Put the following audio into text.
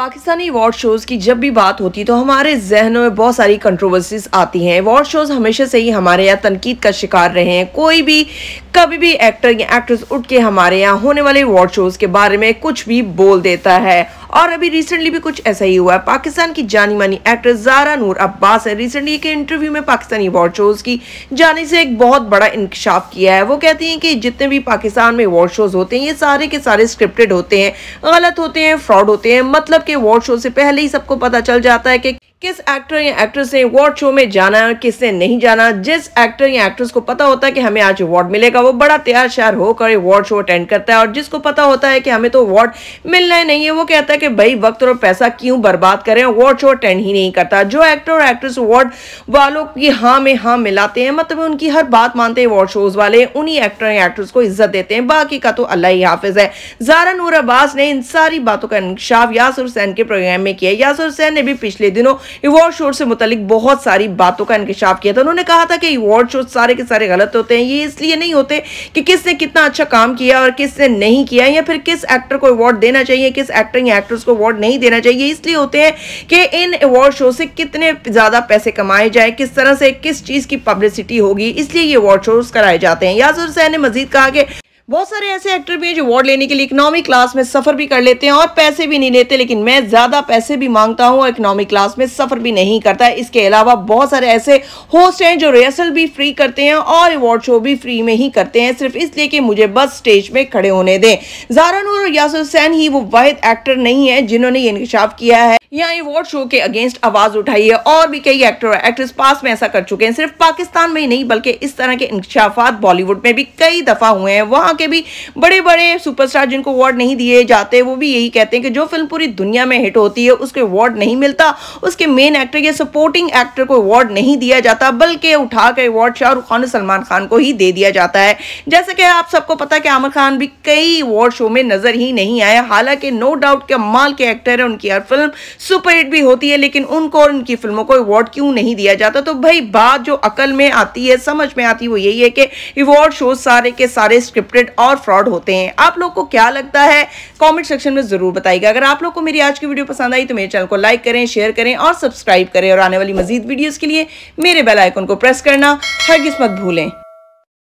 Pakistani award shows की जब भी बात होती है तो हमारे जहनों में बहुत सारी कंट्रोवर्सीज आती हैं अवार्ड शोज़ हमेशा से ही हमारे यहाँ तनकीद का शिकार रहे हैं कोई भी कभी भी एक्टर या एक्ट्रेस उठ के हमारे यहाँ होने वाले अवार्ड शोज़ के बारे में कुछ भी बोल देता है और अभी रिसेंटली भी कुछ ऐसा ही हुआ है पाकिस्तान की जानी मानी एक्ट्रेस जारा नूर अब्बास है रिसेंटली एक इंटरव्यू में पाकिस्तानी अवार्ड शोज़ की जाने से एक बहुत बड़ा इंकशाफ किया है वो कहती हैं कि जितने भी पाकिस्तान में अवार्ड शोज़ होते हैं ये सारे के सारे स्क्रिप्टेड होते हैं गलत होते हैं फ्रॉड होते हैं मतलब कि अवार्ड शो से पहले ही सबको पता चल जाता है कि किस एक्टर या एक्ट्रेस ने अवार्ड शो में जाना है किसने नहीं जाना जिस एक्टर या एक्ट्रेस को पता होता है कि हमें आज अवार्ड मिलेगा वो बड़ा तैयार श्यार होकर अवार्ड शो अटेंड करता है और जिसको पता होता है कि हमें तो अवार्ड मिलना ही नहीं है वो कहता है कि भाई वक्त और पैसा क्यों बर्बाद करें अवार्ड शो अटेंड ही नहीं करता जो एक्टर और एक्ट्रेस अवार्ड वालों की हाँ में हाँ मिलाते हैं मतलब उनकी हर बात मानते हैं अवार्ड शोज वाले उन्हीं एक्टर या एक्ट्रेस को इज्जत देते हैं बाकी का तो अल्लाह ही हाफिज है जारा नूर अब्बास ने इन सारी बातों का इंकशाफ यासर हुसैन के प्रोग्राम में किया यासर हुसैन ने भी पिछले दिनों इवॉर्ड शो से मुतलिक बहुत सारी बातों का इंकशाफ किया था उन्होंने कहा था कि इवॉर्ड शो सारे के सारे गलत होते हैं ये इसलिए नहीं होते कि किसने कितना अच्छा काम किया और किसने नहीं किया या फिर किस एक्टर को अवार्ड देना चाहिए किस एक्टर या एक्ट्रेस को अवार्ड नहीं देना चाहिए इसलिए होते हैं कि इन अवार्ड शो से कितने ज़्यादा पैसे कमाए जाए किस तरह से किस चीज़ की पब्लिसिटी होगी इसलिए ये अवार्ड शोज कराए जाते हैं यासर हुसैन ने मजीद कहा कि बहुत सारे ऐसे एक्टर भी हैं जो अवार्ड लेने के लिए इकोनॉमिक क्लास में सफ़र भी कर लेते हैं और पैसे भी नहीं लेते लेकिन मैं ज़्यादा पैसे भी मांगता हूँ और इकोनॉमिक क्लास में सफ़र भी नहीं करता इसके अलावा बहुत सारे ऐसे होस्ट हैं जो रिहर्सल भी फ्री करते हैं और अवार्ड शो भी फ्री में ही करते हैं सिर्फ इसलिए कि मुझे बस स्टेज में खड़े होने दें जारानूर और यासर हुसैन ही वो वाहिद एक्टर नहीं है जिन्होंने ये इंकशाफ किया है यहाँ अवार्ड शो के अगेंस्ट आवाज उठाई है और भी कई एक्टर और एक्ट्रेस पास में ऐसा कर चुके हैं सिर्फ पाकिस्तान में ही नहीं बल्कि इस तरह के इंकशाफात बॉलीवुड में भी कई दफ़ा हुए हैं वहाँ के भी बड़े बड़े सुपरस्टार जिनको अवार्ड नहीं दिए जाते वो भी यही कहते हैं कि जो फिल्म पूरी दुनिया में हिट होती है उसको अवार्ड नहीं मिलता उसके मेन एक्टर या सपोर्टिंग एक्टर को अवार्ड नहीं दिया जाता बल्कि उठाकर अवार्ड शाहरुख खान और सलमान खान को ही दे दिया जाता है जैसे कि आप सबको पता है कि आमिर खान भी कई अवार्ड शो में नजर ही नहीं आया हालांकि नो डाउट कमाल के एक्टर है उनकी हर फिल्म सुपर हिट भी होती है लेकिन उनको और उनकी फिल्मों को अवार्ड क्यों नहीं दिया जाता तो भाई बात जो अकल में आती है समझ में आती है वो यही है कि अवार्ड शोज सारे के सारे स्क्रिप्टेड और फ्रॉड होते हैं आप लोग को क्या लगता है कॉमेंट सेक्शन में ज़रूर बताइएगा अगर आप लोग को मेरी आज की वीडियो पसंद आई तो मेरे चैनल को लाइक करें शेयर करें और सब्सक्राइब करें और आने वाली मजीद वीडियोज़ के लिए मेरे बेलाइकन को प्रेस करना हर किस्मत भूलें